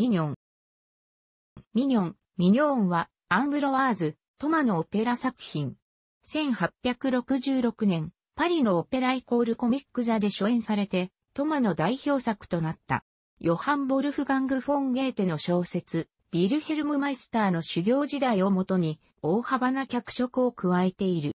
ミニョン。ミニョン、ミニョンは、アンブロワーズ、トマのオペラ作品。1866年、パリのオペライコールコミック座で初演されて、トマの代表作となった。ヨハン・ボルフガング・フォン・ゲーテの小説、ビルヘルム・マイスターの修行時代をもとに、大幅な脚色を加えている。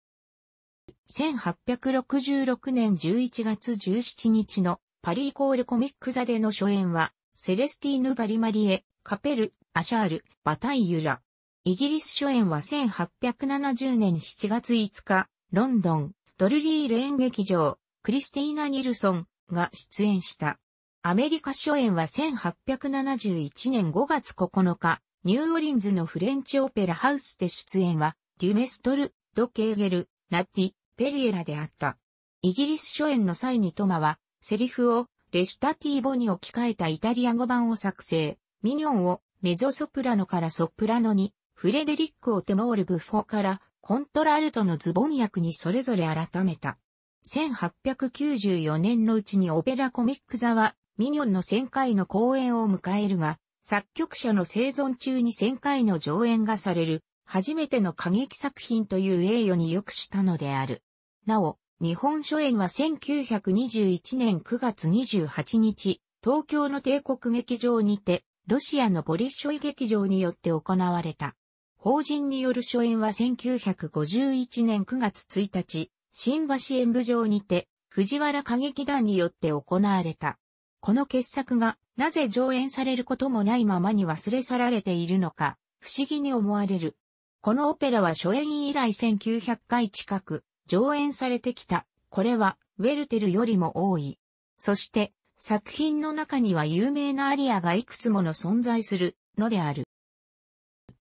1866年11月17日のパリイコールコミック座での初演は、セレスティーヌ・ガリマリエ、カペル、アシャール、バタイユラ。イギリス初演は1870年7月5日、ロンドン、ドルリーレーン劇場、クリスティーナ・ニルソンが出演した。アメリカ初演は1871年5月9日、ニューオリンズのフレンチオペラハウスで出演は、デュメストル、ド・ケーゲル、ナッティ、ペリエラであった。イギリス初演の際にトマは、セリフをレシュタティーボに置き換えたイタリア語版を作成、ミニョンをメゾソプラノからソプラノに、フレデリック・オテモール・ブフォからコントラルトのズボン役にそれぞれ改めた。1894年のうちにオペラコミック座はミニョンの1000回の公演を迎えるが、作曲者の生存中に1000回の上演がされる、初めての歌劇作品という栄誉によくしたのである。なお、日本書園は1921年9月28日、東京の帝国劇場にて、ロシアのボリッショイ劇場によって行われた。法人による初演は1951年9月1日、新橋演舞場にて、藤原歌劇団によって行われた。この傑作が、なぜ上演されることもないままに忘れ去られているのか、不思議に思われる。このオペラは初演以来1900回近く、上演されてきた。これは、ウェルテルよりも多い。そして、作品の中には有名なアリアがいくつもの存在するのである。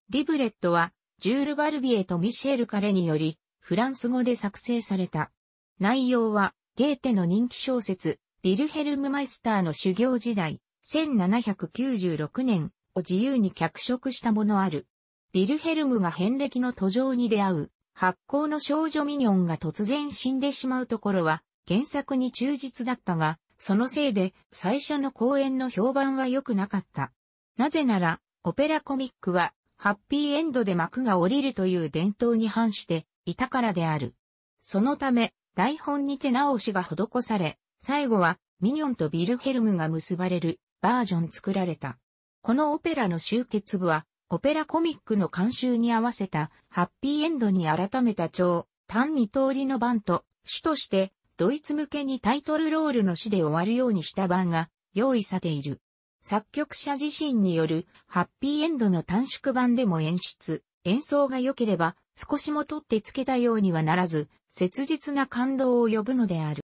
リブレットは、ジュール・バルビエとミシェル・カレにより、フランス語で作成された。内容は、ゲーテの人気小説、ビルヘルム・マイスターの修行時代、1796年を自由に脚色したものある。ビルヘルムが遍歴の途上に出会う、発行の少女ミニョンが突然死んでしまうところは、原作に忠実だったが、そのせいで最初の公演の評判は良くなかった。なぜなら、オペラコミックは、ハッピーエンドで幕が降りるという伝統に反していたからである。そのため、台本に手直しが施され、最後はミニョンとビルヘルムが結ばれるバージョン作られた。このオペラの終結部はオペラコミックの監修に合わせたハッピーエンドに改めた長、単二通りの版と、主として、ドイツ向けにタイトルロールの詩で終わるようにした版が用意されている。作曲者自身によるハッピーエンドの短縮版でも演出、演奏が良ければ少しも取ってつけたようにはならず、切実な感動を呼ぶのである。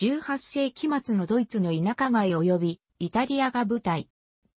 18世紀末のドイツの田舎街及びイタリアが舞台。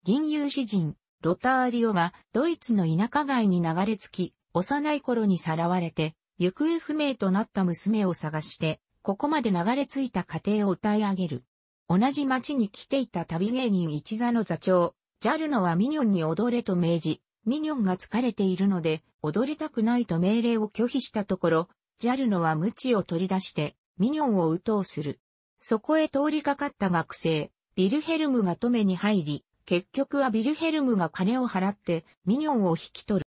銀融詩人、ロターリオがドイツの田舎街に流れ着き、幼い頃にさらわれて、行方不明となった娘を探して、ここまで流れ着いた過程を歌い上げる。同じ町に来ていた旅芸人一座の座長、ジャルノはミニョンに踊れと命じ、ミニョンが疲れているので、踊りたくないと命令を拒否したところ、ジャルノは無知を取り出して、ミニョンを打とうする。そこへ通りかかった学生、ビルヘルムが止めに入り、結局はビルヘルムが金を払ってミニョンを引き取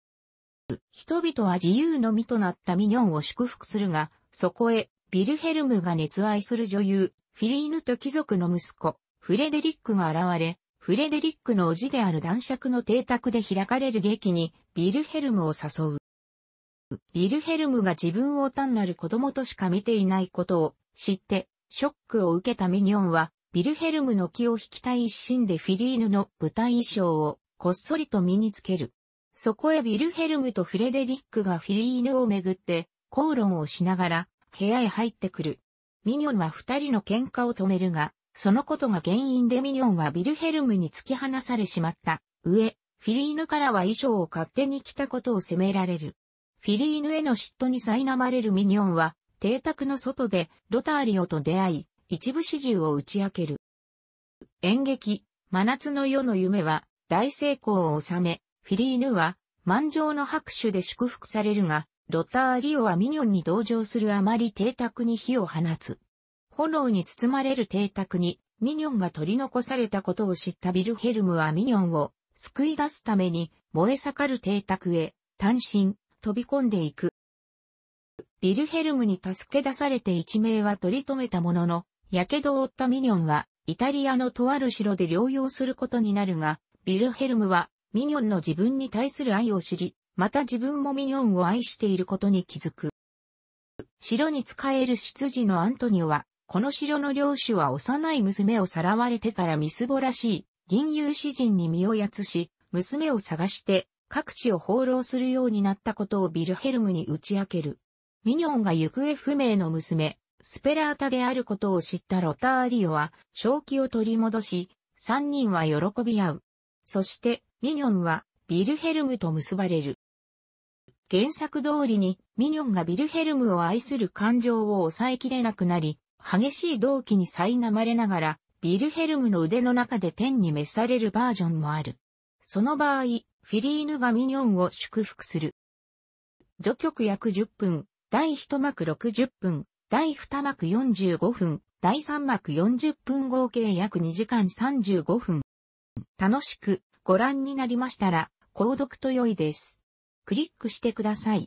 る。人々は自由の身となったミニョンを祝福するが、そこへビルヘルムが熱愛する女優、フィリーヌと貴族の息子、フレデリックが現れ、フレデリックの叔父である男爵の邸宅で開かれる劇にビルヘルムを誘う。ビルヘルムが自分を単なる子供としか見ていないことを知って、ショックを受けたミニョンは、ビルヘルムの気を引きたい一心でフィリーヌの舞台衣装をこっそりと身につける。そこへビルヘルムとフレデリックがフィリーヌをめぐって口論をしながら部屋へ入ってくる。ミニョンは二人の喧嘩を止めるが、そのことが原因でミニョンはビルヘルムに突き放されしまった。上、フィリーヌからは衣装を勝手に着たことを責められる。フィリーヌへの嫉妬に苛まれるミニョンは、邸宅の外でロターリオと出会い、一部始終を打ち明ける。演劇、真夏の夜の夢は大成功を収め、フィリーヌは満場の拍手で祝福されるが、ロターリオはミニョンに同情するあまり邸宅に火を放つ。炎に包まれる邸宅にミニョンが取り残されたことを知ったビルヘルムはミニョンを救い出すために燃え盛る邸宅へ単身飛び込んでいく。ビルヘルムに助け出されて一命は取り留めたものの、やけどを負ったミニョンは、イタリアのとある城で療養することになるが、ビルヘルムは、ミニョンの自分に対する愛を知り、また自分もミニョンを愛していることに気づく。城に仕える執事のアントニオは、この城の領主は幼い娘をさらわれてからみすぼらしい、銀融詩人に身をやつし、娘を探して、各地を放浪するようになったことをビルヘルムに打ち明ける。ミニョンが行方不明の娘、スペラータであることを知ったロターリオは、正気を取り戻し、三人は喜び合う。そして、ミニョンは、ビルヘルムと結ばれる。原作通りに、ミニョンがビルヘルムを愛する感情を抑えきれなくなり、激しい動機に苛まれながら、ビルヘルムの腕の中で天に召されるバージョンもある。その場合、フィリーヌがミニョンを祝福する。序曲約10分、第1幕60分、第2幕45分、第3幕40分合計約2時間35分。楽しくご覧になりましたら、購読と良いです。クリックしてください。